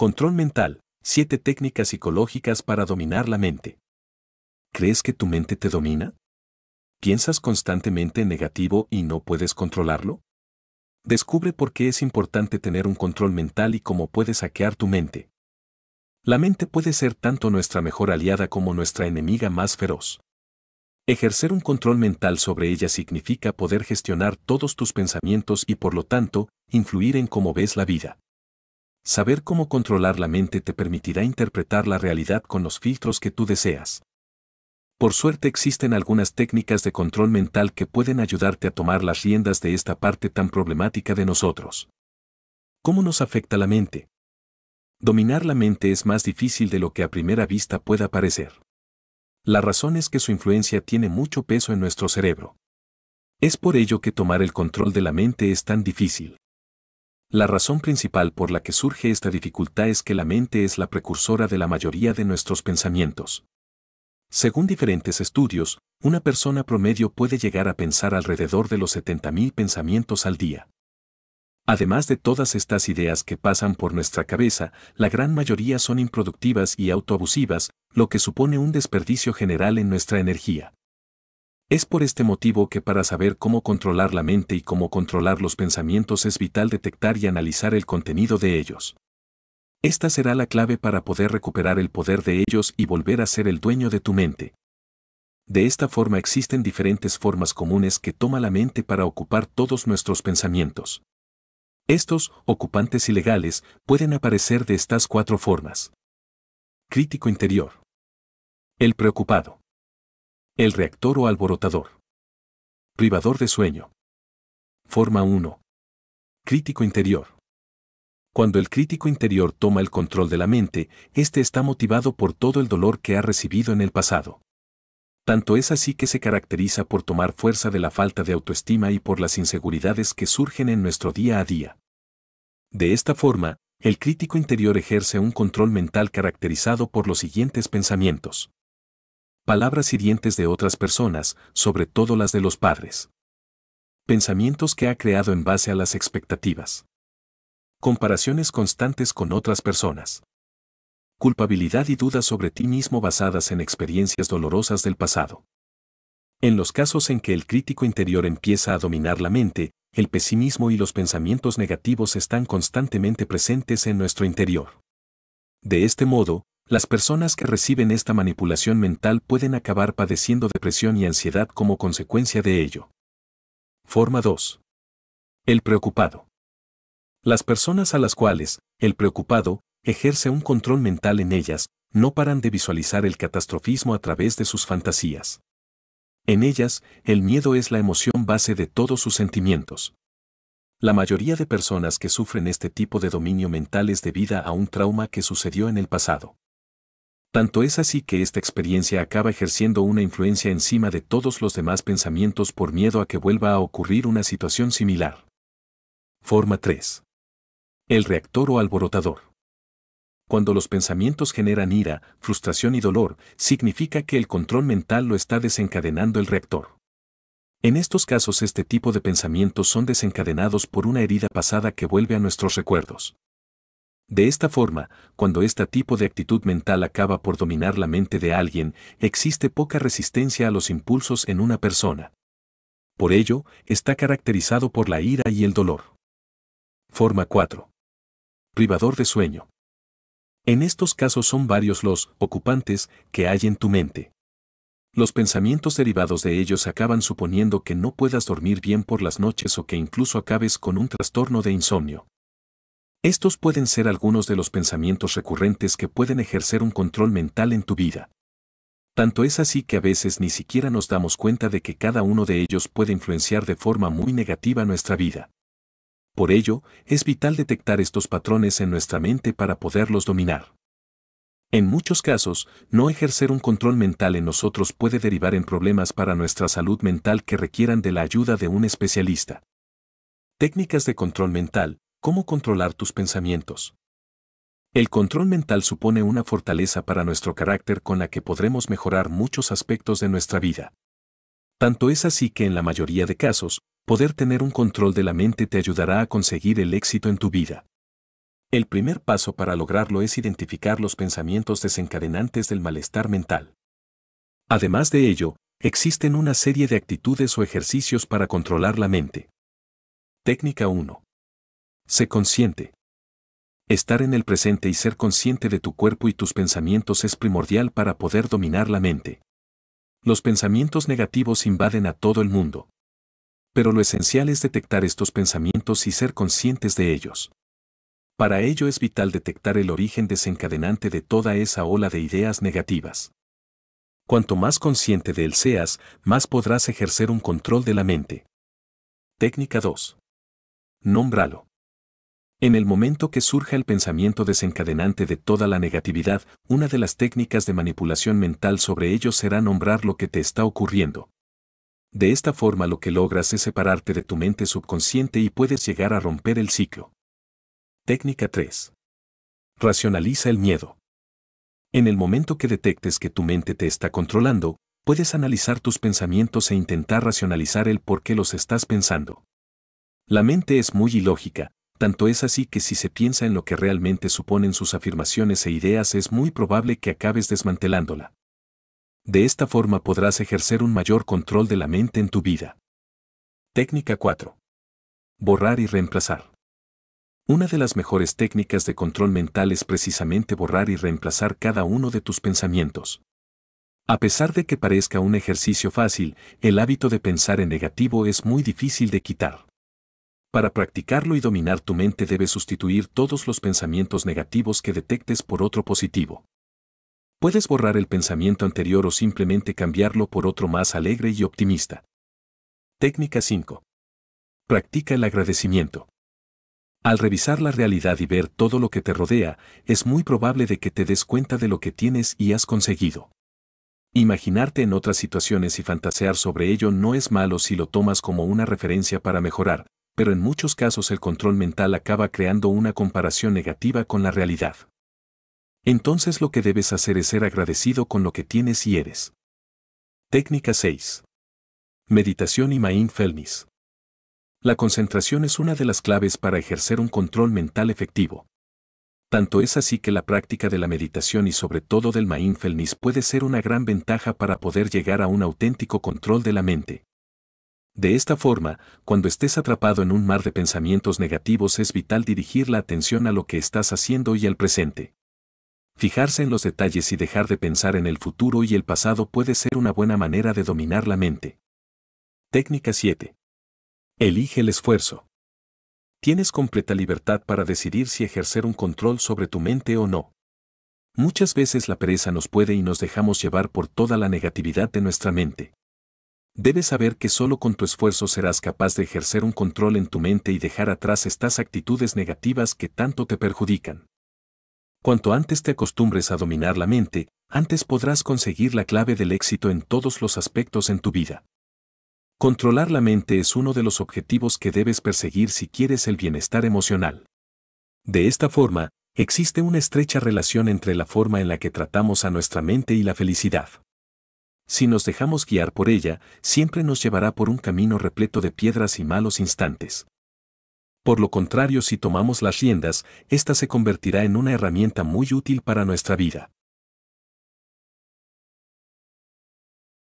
Control mental. siete técnicas psicológicas para dominar la mente. ¿Crees que tu mente te domina? ¿Piensas constantemente en negativo y no puedes controlarlo? Descubre por qué es importante tener un control mental y cómo puedes saquear tu mente. La mente puede ser tanto nuestra mejor aliada como nuestra enemiga más feroz. Ejercer un control mental sobre ella significa poder gestionar todos tus pensamientos y por lo tanto, influir en cómo ves la vida. Saber cómo controlar la mente te permitirá interpretar la realidad con los filtros que tú deseas. Por suerte existen algunas técnicas de control mental que pueden ayudarte a tomar las riendas de esta parte tan problemática de nosotros. ¿Cómo nos afecta la mente? Dominar la mente es más difícil de lo que a primera vista pueda parecer. La razón es que su influencia tiene mucho peso en nuestro cerebro. Es por ello que tomar el control de la mente es tan difícil. La razón principal por la que surge esta dificultad es que la mente es la precursora de la mayoría de nuestros pensamientos. Según diferentes estudios, una persona promedio puede llegar a pensar alrededor de los 70.000 pensamientos al día. Además de todas estas ideas que pasan por nuestra cabeza, la gran mayoría son improductivas y autoabusivas, lo que supone un desperdicio general en nuestra energía. Es por este motivo que para saber cómo controlar la mente y cómo controlar los pensamientos es vital detectar y analizar el contenido de ellos. Esta será la clave para poder recuperar el poder de ellos y volver a ser el dueño de tu mente. De esta forma existen diferentes formas comunes que toma la mente para ocupar todos nuestros pensamientos. Estos, ocupantes ilegales, pueden aparecer de estas cuatro formas. Crítico interior. El preocupado. El reactor o alborotador. Privador de sueño. Forma 1. Crítico interior. Cuando el crítico interior toma el control de la mente, éste está motivado por todo el dolor que ha recibido en el pasado. Tanto es así que se caracteriza por tomar fuerza de la falta de autoestima y por las inseguridades que surgen en nuestro día a día. De esta forma, el crítico interior ejerce un control mental caracterizado por los siguientes pensamientos palabras hirientes de otras personas, sobre todo las de los padres. Pensamientos que ha creado en base a las expectativas. Comparaciones constantes con otras personas. Culpabilidad y dudas sobre ti mismo basadas en experiencias dolorosas del pasado. En los casos en que el crítico interior empieza a dominar la mente, el pesimismo y los pensamientos negativos están constantemente presentes en nuestro interior. De este modo, las personas que reciben esta manipulación mental pueden acabar padeciendo depresión y ansiedad como consecuencia de ello. Forma 2. El preocupado. Las personas a las cuales, el preocupado, ejerce un control mental en ellas, no paran de visualizar el catastrofismo a través de sus fantasías. En ellas, el miedo es la emoción base de todos sus sentimientos. La mayoría de personas que sufren este tipo de dominio mental es debida a un trauma que sucedió en el pasado. Tanto es así que esta experiencia acaba ejerciendo una influencia encima de todos los demás pensamientos por miedo a que vuelva a ocurrir una situación similar. Forma 3. El reactor o alborotador. Cuando los pensamientos generan ira, frustración y dolor, significa que el control mental lo está desencadenando el reactor. En estos casos este tipo de pensamientos son desencadenados por una herida pasada que vuelve a nuestros recuerdos. De esta forma, cuando este tipo de actitud mental acaba por dominar la mente de alguien, existe poca resistencia a los impulsos en una persona. Por ello, está caracterizado por la ira y el dolor. Forma 4. Privador de sueño. En estos casos son varios los ocupantes que hay en tu mente. Los pensamientos derivados de ellos acaban suponiendo que no puedas dormir bien por las noches o que incluso acabes con un trastorno de insomnio. Estos pueden ser algunos de los pensamientos recurrentes que pueden ejercer un control mental en tu vida. Tanto es así que a veces ni siquiera nos damos cuenta de que cada uno de ellos puede influenciar de forma muy negativa nuestra vida. Por ello, es vital detectar estos patrones en nuestra mente para poderlos dominar. En muchos casos, no ejercer un control mental en nosotros puede derivar en problemas para nuestra salud mental que requieran de la ayuda de un especialista. Técnicas de control mental, cómo controlar tus pensamientos. El control mental supone una fortaleza para nuestro carácter con la que podremos mejorar muchos aspectos de nuestra vida. Tanto es así que en la mayoría de casos, poder tener un control de la mente te ayudará a conseguir el éxito en tu vida. El primer paso para lograrlo es identificar los pensamientos desencadenantes del malestar mental. Además de ello, existen una serie de actitudes o ejercicios para controlar la mente. Técnica 1. Sé consciente. Estar en el presente y ser consciente de tu cuerpo y tus pensamientos es primordial para poder dominar la mente. Los pensamientos negativos invaden a todo el mundo. Pero lo esencial es detectar estos pensamientos y ser conscientes de ellos. Para ello es vital detectar el origen desencadenante de toda esa ola de ideas negativas. Cuanto más consciente de él seas, más podrás ejercer un control de la mente. Técnica 2. Nómbralo. En el momento que surja el pensamiento desencadenante de toda la negatividad, una de las técnicas de manipulación mental sobre ello será nombrar lo que te está ocurriendo. De esta forma lo que logras es separarte de tu mente subconsciente y puedes llegar a romper el ciclo. Técnica 3. Racionaliza el miedo. En el momento que detectes que tu mente te está controlando, puedes analizar tus pensamientos e intentar racionalizar el por qué los estás pensando. La mente es muy ilógica, tanto es así que si se piensa en lo que realmente suponen sus afirmaciones e ideas es muy probable que acabes desmantelándola. De esta forma podrás ejercer un mayor control de la mente en tu vida. Técnica 4. Borrar y reemplazar. Una de las mejores técnicas de control mental es precisamente borrar y reemplazar cada uno de tus pensamientos. A pesar de que parezca un ejercicio fácil, el hábito de pensar en negativo es muy difícil de quitar. Para practicarlo y dominar tu mente debes sustituir todos los pensamientos negativos que detectes por otro positivo. Puedes borrar el pensamiento anterior o simplemente cambiarlo por otro más alegre y optimista. Técnica 5. Practica el agradecimiento. Al revisar la realidad y ver todo lo que te rodea, es muy probable de que te des cuenta de lo que tienes y has conseguido. Imaginarte en otras situaciones y fantasear sobre ello no es malo si lo tomas como una referencia para mejorar, pero en muchos casos el control mental acaba creando una comparación negativa con la realidad. Entonces lo que debes hacer es ser agradecido con lo que tienes y eres. Técnica 6. Meditación y mindfulness. La concentración es una de las claves para ejercer un control mental efectivo. Tanto es así que la práctica de la meditación y sobre todo del mindfulness puede ser una gran ventaja para poder llegar a un auténtico control de la mente. De esta forma, cuando estés atrapado en un mar de pensamientos negativos es vital dirigir la atención a lo que estás haciendo y al presente. Fijarse en los detalles y dejar de pensar en el futuro y el pasado puede ser una buena manera de dominar la mente. Técnica 7. Elige el esfuerzo. Tienes completa libertad para decidir si ejercer un control sobre tu mente o no. Muchas veces la pereza nos puede y nos dejamos llevar por toda la negatividad de nuestra mente debes saber que solo con tu esfuerzo serás capaz de ejercer un control en tu mente y dejar atrás estas actitudes negativas que tanto te perjudican. Cuanto antes te acostumbres a dominar la mente, antes podrás conseguir la clave del éxito en todos los aspectos en tu vida. Controlar la mente es uno de los objetivos que debes perseguir si quieres el bienestar emocional. De esta forma, existe una estrecha relación entre la forma en la que tratamos a nuestra mente y la felicidad. Si nos dejamos guiar por ella, siempre nos llevará por un camino repleto de piedras y malos instantes. Por lo contrario, si tomamos las riendas, ésta se convertirá en una herramienta muy útil para nuestra vida.